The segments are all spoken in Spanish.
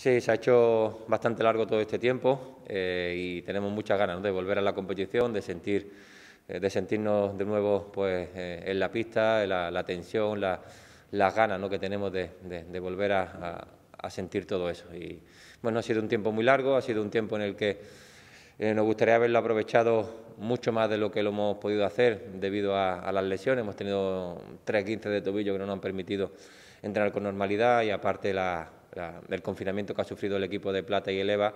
Sí, se ha hecho bastante largo todo este tiempo eh, y tenemos muchas ganas de volver a la competición, de sentir, eh, de sentirnos de nuevo pues, eh, en la pista, la, tensión, las ganas que tenemos de, volver a, sentir todo eso. Y bueno, ha sido un tiempo muy largo, ha sido un tiempo en el que nos gustaría haberlo aprovechado mucho más de lo que lo hemos podido hacer debido a, las lesiones. Hemos tenido tres quince de tobillo que no nos han permitido entrenar con normalidad y aparte la la, el confinamiento que ha sufrido el equipo de plata y el EVA,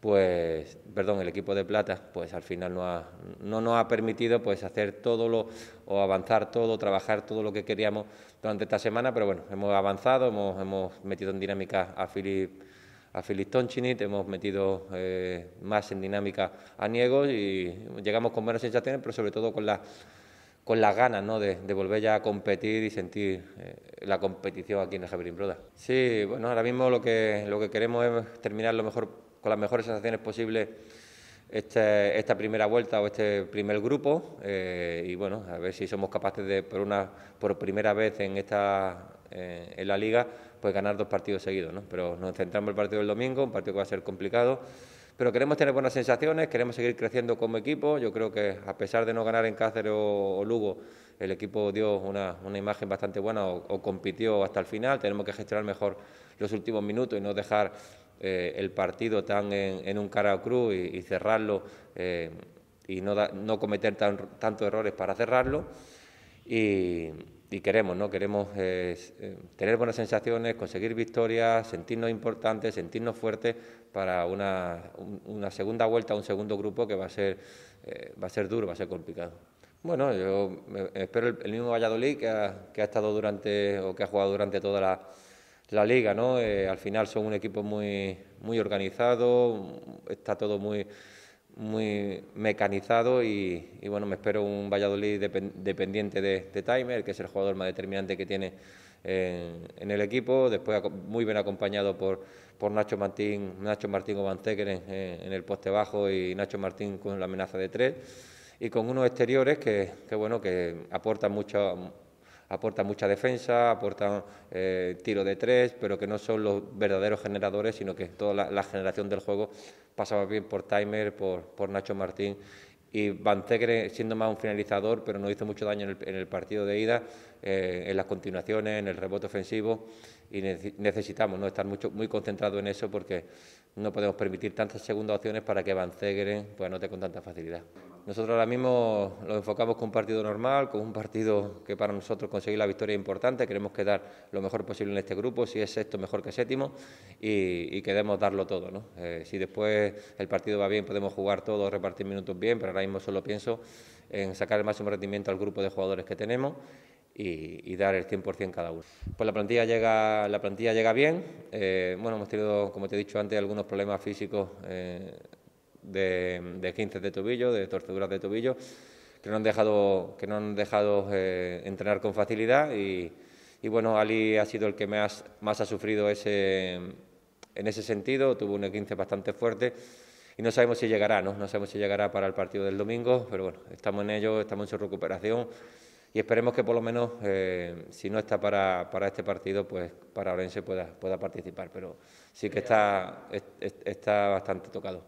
pues, perdón, el equipo de plata, pues al final no, no nos ha permitido pues hacer todo lo, o avanzar todo, trabajar todo lo que queríamos durante esta semana, pero bueno, hemos avanzado, hemos, metido en dinámica a Filip a Philip Tonchinit, hemos metido eh, más en dinámica a niego y llegamos con menos sensaciones, pero sobre todo con, la, con las ganas ¿no? de, volver ya a competir y sentir eh, la competición aquí en el Imbroda. Sí, bueno, ahora mismo lo que, lo que queremos es terminar lo mejor, con las mejores sensaciones posibles este, esta primera vuelta o este primer grupo eh, y bueno, a ver si somos capaces de por una por primera vez en esta eh, en la liga pues ganar dos partidos seguidos, ¿no? Pero nos centramos el partido del domingo, un partido que va a ser complicado, pero queremos tener buenas sensaciones, queremos seguir creciendo como equipo. Yo creo que a pesar de no ganar en Cáceres o Lugo el equipo dio una, imagen bastante buena o, compitió hasta el final. Tenemos que gestionar mejor los últimos minutos y no dejar eh, el partido tan en, un cara cruz y, cerrarlo eh, y no, no cometer tantos errores para cerrarlo. Y, queremos, ¿no? Queremos eh, tener buenas sensaciones, conseguir victorias, sentirnos importantes, sentirnos fuertes para una, segunda vuelta, un segundo grupo que va va a ser duro, va a ser complicado. Bueno, yo espero el, mismo Valladolid que ha, estado durante o que ha jugado durante toda la, liga, ¿no? Eh, al final son un equipo muy, muy organizado, está todo muy, muy mecanizado y, bueno, me espero un Valladolid dependiente de, de, Timer, que es el jugador más determinante que tiene en, el equipo, después muy bien acompañado por, por Nacho Martín, Nacho Martín Obanteker en el poste bajo y Nacho Martín con la amenaza de tres y con unos exteriores que, bueno, que aportan mucho, aporta mucha defensa, aportan eh, tiro de tres, pero que no son los verdaderos generadores, sino que toda la, generación del juego pasaba bien por Timer, por, Nacho Martín y Van Tegre siendo más un finalizador, pero no hizo mucho daño en el, partido de ida, eh, en las continuaciones, en el rebote ofensivo, y necesitamos ¿no? estar mucho, muy concentrados en eso porque no podemos permitir tantas segundas opciones para que Van Tegre pues, anote con tanta facilidad. Nosotros ahora mismo lo enfocamos con un partido normal, con un partido que para nosotros conseguir la victoria es importante. Queremos quedar lo mejor posible en este grupo, si es sexto, mejor que séptimo, y, queremos darlo todo. Eh, si después el partido va bien, podemos jugar todo, repartir minutos bien, pero ahora mismo solo pienso en sacar el máximo rendimiento al grupo de jugadores que tenemos. Y, dar el 100% cada uno. Pues la plantilla llega, la plantilla llega bien. Eh, bueno, hemos tenido, como te he dicho antes, algunos problemas físicos eh, de, de 15 de tobillo, de torceduras de tobillo, que no han dejado, que no han dejado eh, entrenar con facilidad y, bueno, Ali ha sido el que más, ha sufrido en ese sentido, tuvo un 15 e bastante fuerte y no sabemos si llegará, ¿no? sabemos si llegará para el partido del domingo, pero bueno, estamos en ello, estamos en su recuperación y esperemos que por lo menos, eh, si no está para, este partido, pues para Orense pueda, pueda participar, pero sí que está, está bastante tocado.